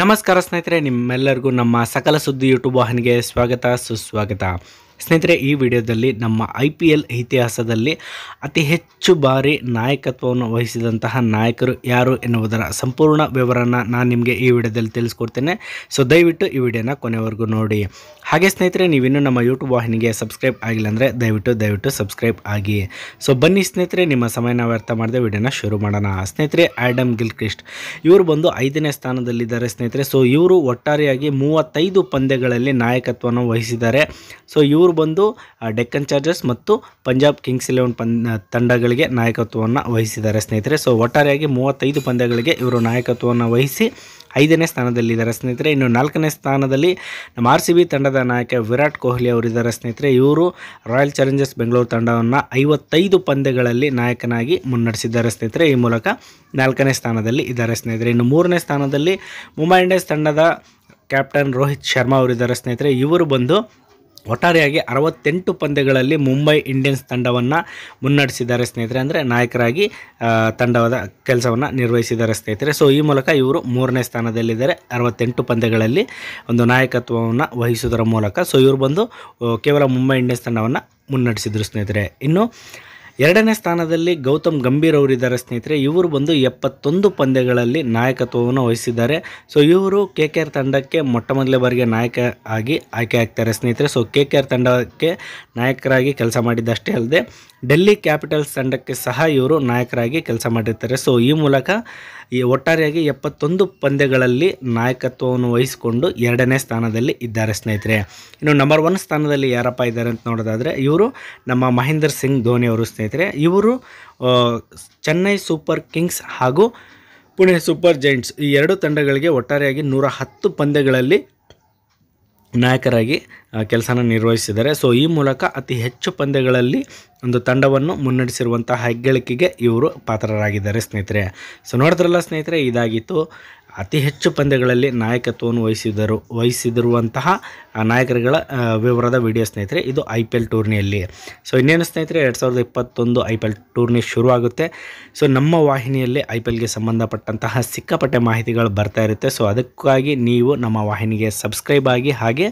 ನಮಸ್ಕಾರ ಸ್ನೇಹಿತರೆ ನಿಮ್ಮೆಲ್ಲರಿಗೂ ನಮ್ಮ ಸಕಲ ಸುದ್ದಿ ಯೂಟ್ಯೂಬ್ ವಾಹಿನಿಗೆ ಸ್ವಾಗತ ಸುಸ್ವಾಗತ ಸ್ನೇಹಿತರೆ ಈ ವಿಡಿಯೋದಲ್ಲಿ ನಮ್ಮ ಐ ಪಿ ಎಲ್ ಇತಿಹಾಸದಲ್ಲಿ ಅತಿ ಹೆಚ್ಚು ಬಾರಿ ನಾಯಕತ್ವವನ್ನು ವಹಿಸಿದಂತಹ ನಾಯಕರು ಯಾರು ಎನ್ನುವುದರ ಸಂಪೂರ್ಣ ವಿವರನ ನಾನು ನಿಮಗೆ ಈ ವಿಡಿಯೋದಲ್ಲಿ ತಿಳಿಸ್ಕೊಡ್ತೇನೆ ಸೊ ದಯವಿಟ್ಟು ಈ ವಿಡಿಯೋನ ಕೊನೆವರೆಗೂ ನೋಡಿ ಹಾಗೆ ಸ್ನೇಹಿತರೆ ನೀವಿನ್ನು ನಮ್ಮ ಯೂಟ್ಯೂಬ್ ವಾಹಿನಿಗೆ ಸಬ್ಸ್ಕ್ರೈಬ್ ಆಗಿಲ್ಲ ಅಂದರೆ ದಯವಿಟ್ಟು ದಯವಿಟ್ಟು ಸಬ್ಸ್ಕ್ರೈಬ್ ಆಗಿ ಸೊ ಬನ್ನಿ ಸ್ನೇಹಿತರೆ ನಿಮ್ಮ ಸಮಯನ ವ್ಯರ್ಥ ಮಾಡದೆ ವಿಡಿಯೋನ ಶುರು ಮಾಡೋಣ ಸ್ನೇಹಿತರೆ ಆ್ಯಡಮ್ ಗಿಲ್ಕ್ರಿಸ್ಟ್ ಇವರು ಬಂದು ಐದನೇ ಸ್ಥಾನದಲ್ಲಿದ್ದಾರೆ ಸ್ನೇಹಿತರೆ ಸೊ ಇವರು ಒಟ್ಟಾರೆಯಾಗಿ ಮೂವತ್ತೈದು ಪಂದ್ಯಗಳಲ್ಲಿ ನಾಯಕತ್ವವನ್ನು ವಹಿಸಿದ್ದಾರೆ ಸೊ ಇವರು ಇವರು ಬಂದು ಡೆಕ್ಕನ್ ಚಾರ್ಜರ್ಸ್ ಮತ್ತು ಪಂಜಾಬ್ ಕಿಂಗ್ಸ್ ಇಲೆವೆನ್ ಪಂದ್ ತಂಡಗಳಿಗೆ ನಾಯಕತ್ವವನ್ನು ವಹಿಸಿದ್ದಾರೆ ಸ್ನೇಹಿತರೆ ಸೊ ಒಟ್ಟಾರೆಯಾಗಿ ಮೂವತ್ತೈದು ಪಂದ್ಯಗಳಿಗೆ ಇವರು ನಾಯಕತ್ವವನ್ನು ವಹಿಸಿ ಐದನೇ ಸ್ಥಾನದಲ್ಲಿದ್ದಾರೆ ಸ್ನೇಹಿತರೆ ಇನ್ನು ನಾಲ್ಕನೇ ಸ್ಥಾನದಲ್ಲಿ ನಮ್ಮ ಆರ್ ಸಿ ಬಿ ತಂಡದ ನಾಯಕ ವಿರಾಟ್ ಕೊಹ್ಲಿ ಅವರಿದ್ದಾರೆ ಸ್ನೇಹಿತರೆ ಇವರು ರಾಯಲ್ ಚಾಲೆಂಜರ್ಸ್ ಬೆಂಗಳೂರು ತಂಡವನ್ನು ಐವತ್ತೈದು ಪಂದ್ಯಗಳಲ್ಲಿ ನಾಯಕನಾಗಿ ಮುನ್ನಡೆಸಿದ್ದಾರೆ ಸ್ನೇಹಿತರೆ ಈ ಮೂಲಕ ನಾಲ್ಕನೇ ಸ್ಥಾನದಲ್ಲಿ ಇದ್ದಾರೆ ಸ್ನೇಹಿತರೆ ಇನ್ನು ಮೂರನೇ ಸ್ಥಾನದಲ್ಲಿ ಮುಂಬೈ ಇಂಡಿಯನ್ಸ್ ತಂಡದ ಕ್ಯಾಪ್ಟನ್ ರೋಹಿತ್ ಶರ್ಮಾ ಅವರಿದ್ದಾರೆ ಸ್ನೇಹಿತರೆ ಇವರು ಬಂದು ಒಟ್ಟಾರೆಯಾಗಿ ಅರವತ್ತೆಂಟು ಪಂದ್ಯಗಳಲ್ಲಿ ಮುಂಬೈ ಇಂಡಿಯನ್ಸ್ ತಂಡವನ್ನು ಮುನ್ನಡೆಸಿದ್ದಾರೆ ಸ್ನೇಹಿತರೆ ಅಂದರೆ ನಾಯಕರಾಗಿ ತಂಡದ ಕೆಲಸವನ್ನು ನಿರ್ವಹಿಸಿದ್ದಾರೆ ಸ್ನೇಹಿತರೆ ಸೊ ಈ ಮೂಲಕ ಇವರು ಮೂರನೇ ಸ್ಥಾನದಲ್ಲಿದ್ದಾರೆ ಅರವತ್ತೆಂಟು ಪಂದ್ಯಗಳಲ್ಲಿ ಒಂದು ನಾಯಕತ್ವವನ್ನು ವಹಿಸುವುದರ ಮೂಲಕ ಸೊ ಇವರು ಬಂದು ಕೇವಲ ಮುಂಬೈ ಇಂಡಿಯನ್ಸ್ ತಂಡವನ್ನು ಮುನ್ನಡೆಸಿದರು ಸ್ನೇಹಿತರೆ ಇನ್ನು ಎರಡನೇ ಸ್ಥಾನದಲ್ಲಿ ಗೌತಮ್ ಗಂಭೀರ್ ಅವರಿದ್ದಾರೆ ಸ್ನೇಹಿತರೆ ಇವರು ಬಂದು ಎಪ್ಪತ್ತೊಂದು ಪಂದ್ಯಗಳಲ್ಲಿ ನಾಯಕತ್ವವನ್ನು ವಹಿಸಿದ್ದಾರೆ ಸೊ ಇವರು ಕೆ ಕೆ ಆರ್ ತಂಡಕ್ಕೆ ಮೊಟ್ಟ ಮೊದಲ ಬಾರಿಗೆ ನಾಯಕ ಆಗಿ ಆಯ್ಕೆ ಆಗ್ತಾರೆ ಸ್ನೇಹಿತರೆ ಸೊ ಕೆ ಕೆ ಆರ್ ತಂಡಕ್ಕೆ ನಾಯಕರಾಗಿ ಕೆಲಸ ಮಾಡಿದ್ದಷ್ಟೇ ಅಲ್ಲದೆ ಡೆಲ್ಲಿ ಕ್ಯಾಪಿಟಲ್ಸ್ ತಂಡಕ್ಕೆ ಸಹ ಇವರು ನಾಯಕರಾಗಿ ಕೆಲಸ ಮಾಡಿರ್ತಾರೆ ಸೊ ಈ ಮೂಲಕ ಈ ಒಟ್ಟಾರೆಯಾಗಿ ಎಪ್ಪತ್ತೊಂದು ಪಂದ್ಯಗಳಲ್ಲಿ ನಾಯಕತ್ವವನ್ನು ವಹಿಸಿಕೊಂಡು ಎರಡನೇ ಸ್ಥಾನದಲ್ಲಿ ಇದ್ದಾರೆ ಸ್ನೇಹಿತರೆ ಇನ್ನು ನಂಬರ್ ಒನ್ ಸ್ಥಾನದಲ್ಲಿ ಯಾರಪ್ಪ ಇದ್ದಾರೆ ಅಂತ ನೋಡೋದಾದರೆ ಇವರು ನಮ್ಮ ಮಹೇಂದ್ರ ಸಿಂಗ್ ಧೋನಿ ಅವರು ಸ್ನೇಹಿತರೆ ಇವರು ಚೆನ್ನೈ ಸೂಪರ್ ಕಿಂಗ್ಸ್ ಹಾಗೂ ಪುಣೆ ಸೂಪರ್ ಜೈಂಟ್ಸ್ ಈ ಎರಡು ತಂಡಗಳಿಗೆ ಒಟ್ಟಾರೆಯಾಗಿ ನೂರ ಹತ್ತು ಪಂದ್ಯಗಳಲ್ಲಿ ನಾಯಕರಾಗಿ ಕೆಲಸನ ನಿರ್ವಹಿಸಿದ್ದಾರೆ ಸೊ ಈ ಮೂಲಕ ಅತಿ ಹೆಚ್ಚು ಪಂದ್ಯಗಳಲ್ಲಿ ಒಂದು ತಂಡವನ್ನು ಮುನ್ನಡೆಸಿರುವಂತಹ ಹೆಗ್ಗಳಿಕೆಗೆ ಇವರು ಪಾತ್ರರಾಗಿದ್ದಾರೆ ಸ್ನೇಹಿತರೆ ಸೊ ನೋಡಿದ್ರಲ್ಲ ಸ್ನೇಹಿತರೆ ಇದಾಗಿತ್ತು ಅತಿ ಹೆಚ್ಚು ಪಂದ್ಯಗಳಲ್ಲಿ ನಾಯಕತ್ವವನ್ನು ವಹಿಸಿದರು ವಹಿಸಿದಿರುವಂತಹ ನಾಯಕರುಗಳ ವಿವರದ ವಿಡಿಯೋ ಸ್ನೇಹಿತರೆ ಇದು ಐ ಪಿ ಎಲ್ ಟೂರ್ನಿಯಲ್ಲಿ ಸೊ ಇನ್ನೇನು ಸ್ನೇಹಿತರೆ ಎರಡು ಸಾವಿರದ ಇಪ್ಪತ್ತೊಂದು ಐ ಪಿ ಎಲ್ ಟೂರ್ನಿ ಶುರುವಾಗುತ್ತೆ ಸೊ ನಮ್ಮ ವಾಹಿನಿಯಲ್ಲಿ ಐ ಪಿ ಎಲ್ಗೆ ಸಂಬಂಧಪಟ್ಟಂತಹ ಸಿಕ್ಕಾಪಟ್ಟೆ ಮಾಹಿತಿಗಳು ಬರ್ತಾ ಇರುತ್ತೆ ಸೊ ಅದಕ್ಕಾಗಿ ನೀವು ನಮ್ಮ ವಾಹಿನಿಗೆ ಸಬ್ಸ್ಕ್ರೈಬ್ ಆಗಿ ಹಾಗೆ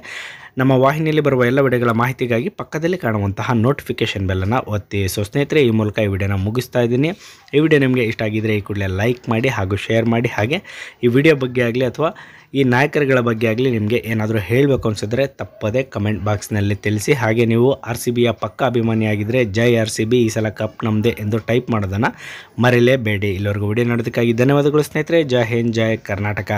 ನಮ್ಮ ವಾಹಿನಿಯಲ್ಲಿ ಬರುವ ಎಲ್ಲ ವಿಡಿಯೋಗಳ ಮಾಹಿತಿಗಾಗಿ ಪಕ್ಕದಲ್ಲಿ ಕಾಣುವಂತಹ ನೋಟಿಫಿಕೇಷನ್ ಬೆಲ್ಲನ್ನು ಒತ್ತಿ ಸೊ ಸ್ನೇಹಿತರೆ ಈ ಮೂಲಕ ಈ ವಿಡಿಯೋನ ಮುಗಿಸ್ತಾ ಇದ್ದೀನಿ ಈ ವಿಡಿಯೋ ನಿಮಗೆ ಇಷ್ಟ ಆಗಿದ್ದರೆ ಈ ಕೂಡಲೇ ಲೈಕ್ ಮಾಡಿ ಹಾಗೂ ಶೇರ್ ಮಾಡಿ ಹಾಗೆ ಈ ವಿಡಿಯೋ ಬಗ್ಗೆ ಆಗಲಿ ಅಥವಾ ಈ ನಾಯಕರುಗಳ ಬಗ್ಗೆ ಆಗಲಿ ನಿಮಗೆ ಏನಾದರೂ ಹೇಳಬೇಕು ಅನಿಸಿದ್ರೆ ತಪ್ಪದೇ ಕಮೆಂಟ್ ಬಾಕ್ಸ್ನಲ್ಲಿ ತಿಳಿಸಿ ಹಾಗೆ ನೀವು ಆರ್ ಸಿ ಬಿಯ ಪಕ್ಕ ಅಭಿಮಾನಿಯಾಗಿದ್ದರೆ ಜೈ ಆರ್ ಸಿ ಬಿ ಈ ಸಲ ಕಪ್ ನಮ್ಮದೇ ಎಂದು ಟೈಪ್ ಮಾಡೋದನ್ನು ಮರೆಯಲೇಬೇಡಿ ಇಲ್ಲಿವರೆಗೂ ವಿಡಿಯೋ ನೋಡೋದಕ್ಕಾಗಿ ಧನ್ಯವಾದಗಳು ಸ್ನೇಹಿತರೆ ಜೈ ಹಿಂದ್ ಜೈ ಕರ್ನಾಟಕ